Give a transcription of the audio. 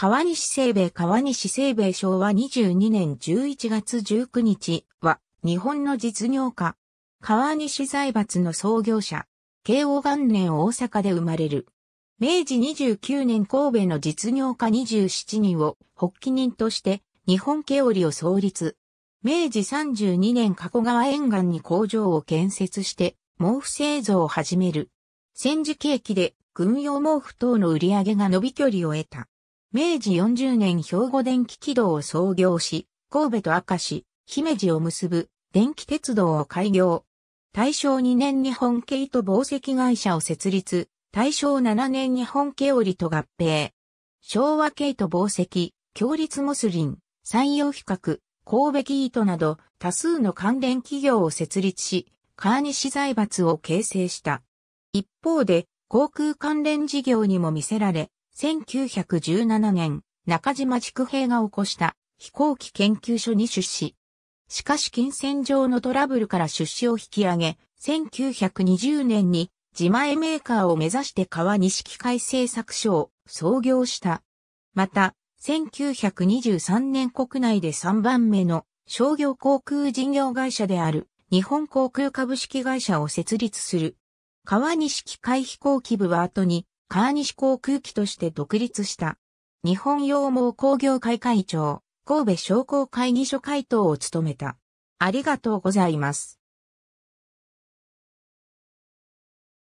川西西米川西西米昭和22年11月19日は日本の実業家。川西財閥の創業者。慶応元年大阪で生まれる。明治29年神戸の実業家27人を発起人として日本経織を創立。明治32年加古川沿岸に工場を建設して毛布製造を始める。戦時景気で軍用毛布等の売り上げが伸び距離を得た。明治40年兵庫電気軌道を創業し、神戸と明石、姫路を結ぶ電気鉄道を開業。大正2年日本イト紡績会社を設立、大正7年日本オ織と合併。昭和系ト紡績、強立モスリン、採用比較、神戸キートなど多数の関連企業を設立し、川西財閥を形成した。一方で、航空関連事業にも見せられ、1917年、中島畜兵が起こした飛行機研究所に出資。しかし金銭上のトラブルから出資を引き上げ、1920年に自前メーカーを目指して川西機械製作所を創業した。また、1923年国内で3番目の商業航空事業会社である日本航空株式会社を設立する。川西機械飛行機部は後に川西航空機として独立した。日本羊毛工業会会長、神戸商工会議所会頭を務めた。ありがとうございます。